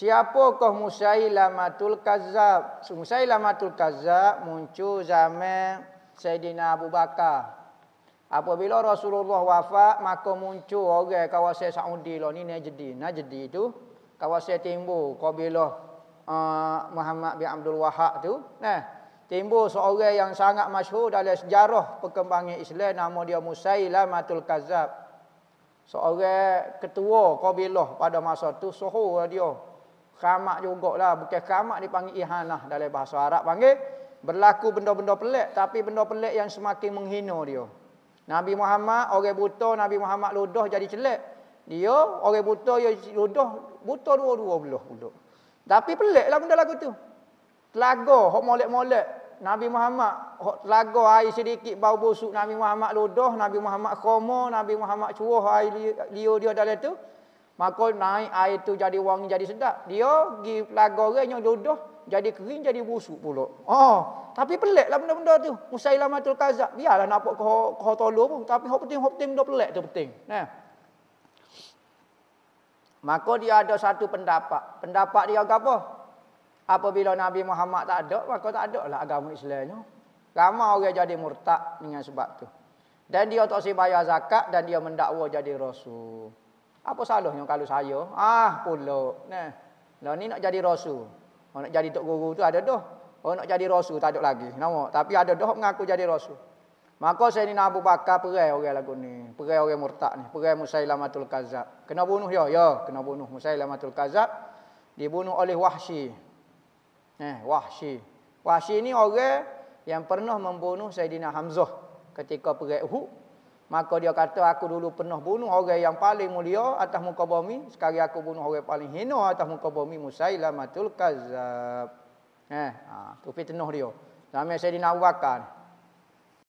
Siapakah Musailamatul Kazab? Musailamatul Kazab muncul zaman Sayyidina Abu Bakar. Apabila Rasulullah wafat, maka muncul orang okay, kawasan Saudi lah. Ini Najdi. Najdi tu kawasan timbul. Kabila uh, Muhammad bin Abdul Wahab tu. Nah, timbul seorang yang sangat masyhur dalam sejarah perkembangan Islam. Nama dia Musailamatul Kazab. Seorang ketua kabilah pada masa tu. Suhu dia keramat jugalah bukan keramat dipanggil ihanah dalam bahasa Arab panggil berlaku benda-benda pelik tapi benda pelik yang semakin menghina dia Nabi Muhammad orang buta Nabi Muhammad ludah jadi celak dia orang buta dia ludah buta dua-dua belah pula tapi peliklah benda lagu tu telaga hok molek-molek Nabi Muhammad hok telaga air sedikit bau busuk Nabi Muhammad ludah Nabi Muhammad khoma Nabi Muhammad curah air dia dia dalam tu Maka naik air tu jadi wangi, jadi sedap. Dia pergi lagu orang yang duduk, jadi kering, jadi busuk pula. Oh, tapi lah benda-benda tu. Musailah matul kazak. Biarlah nampak kau, kau tolong pun. Tapi yang penting, yang penting benda pelik tu penting. Nah. Maka dia ada satu pendapat. Pendapat dia apa? Apabila Nabi Muhammad tak ada, maka tak ada lah agama Islamnya. Ramai orang jadi murtad dengan sebab tu. Dan dia tak sibayar zakat dan dia mendakwa jadi rasul. Apa salahnya kalau saya? Ah, puluk. Nah. Lah ni nak jadi rasul. Oh, nak jadi tok guru tu ada doh. Oh, nak jadi rasul tak ada lagi. Nama. Tapi ada doh mengaku jadi rasul. Maka saya ni Abu Bakar perai orang lagu ni. Perai orang murtad ni. Perai Musailamatul Kazab. Kena bunuh dia. Ya, kena bunuh Musailamatul Kazab. Dibunuh oleh Wahsy. Eh, Wahsy. Wahsy ni orang yang pernah membunuh Saidina Hamzah ketika perai Uhud. Maka dia kata aku dulu pernah bunuh orang yang paling mulia atas muka bumi, sekali aku bunuh orang paling hina atas muka bumi Musailamatul Kazzab. Eh, ha, tu fitnah dia. Sama saya dinawakan.